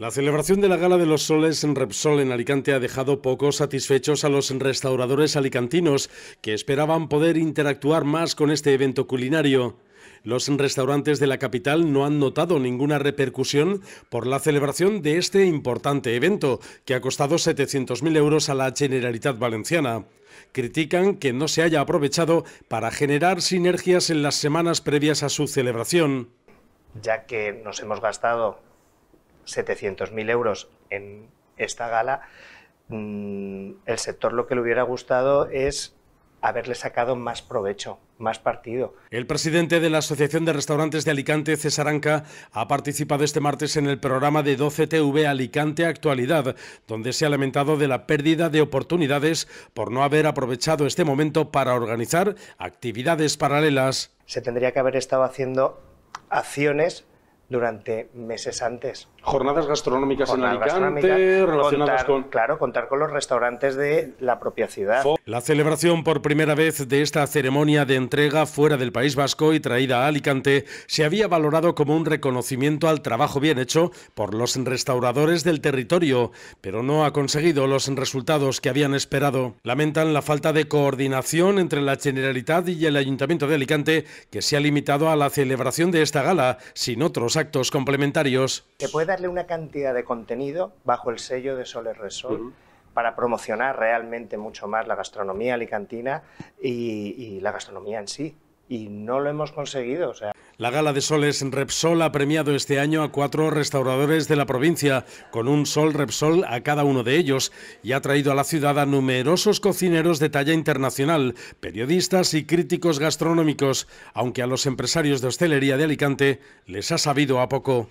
La celebración de la Gala de los Soles en Repsol en Alicante ha dejado poco satisfechos a los restauradores alicantinos, que esperaban poder interactuar más con este evento culinario. Los restaurantes de la capital no han notado ninguna repercusión por la celebración de este importante evento, que ha costado 700.000 euros a la Generalitat Valenciana. Critican que no se haya aprovechado para generar sinergias en las semanas previas a su celebración. Ya que nos hemos gastado 700.000 euros en esta gala, mm, el sector lo que le hubiera gustado es haberle sacado más provecho, más partido. El presidente de la Asociación de Restaurantes de Alicante, César Anca, ha participado este martes en el programa de 12TV Alicante Actualidad, donde se ha lamentado de la pérdida de oportunidades por no haber aprovechado este momento para organizar actividades paralelas. Se tendría que haber estado haciendo acciones durante meses antes jornadas gastronómicas en Alicante, relacionadas con... Claro, contar con los restaurantes de la propia ciudad. La celebración por primera vez de esta ceremonia de entrega fuera del País Vasco y traída a Alicante se había valorado como un reconocimiento al trabajo bien hecho por los restauradores del territorio, pero no ha conseguido los resultados que habían esperado. Lamentan la falta de coordinación entre la Generalitat y el Ayuntamiento de Alicante, que se ha limitado a la celebración de esta gala, sin otros actos complementarios. ¿Se puede una cantidad de contenido bajo el sello de Soles Resol. para promocionar realmente mucho más la gastronomía alicantina y, la gastronomía en sí. Y no lo hemos conseguido. La Gala de Soles Repsol ha premiado este año a cuatro restauradores de la provincia, con un sol Repsol a cada uno de ellos, y ha traído a la ciudad a numerosos cocineros de talla internacional, periodistas y críticos gastronómicos, aunque a los empresarios de hostelería de Alicante les ha sabido a poco.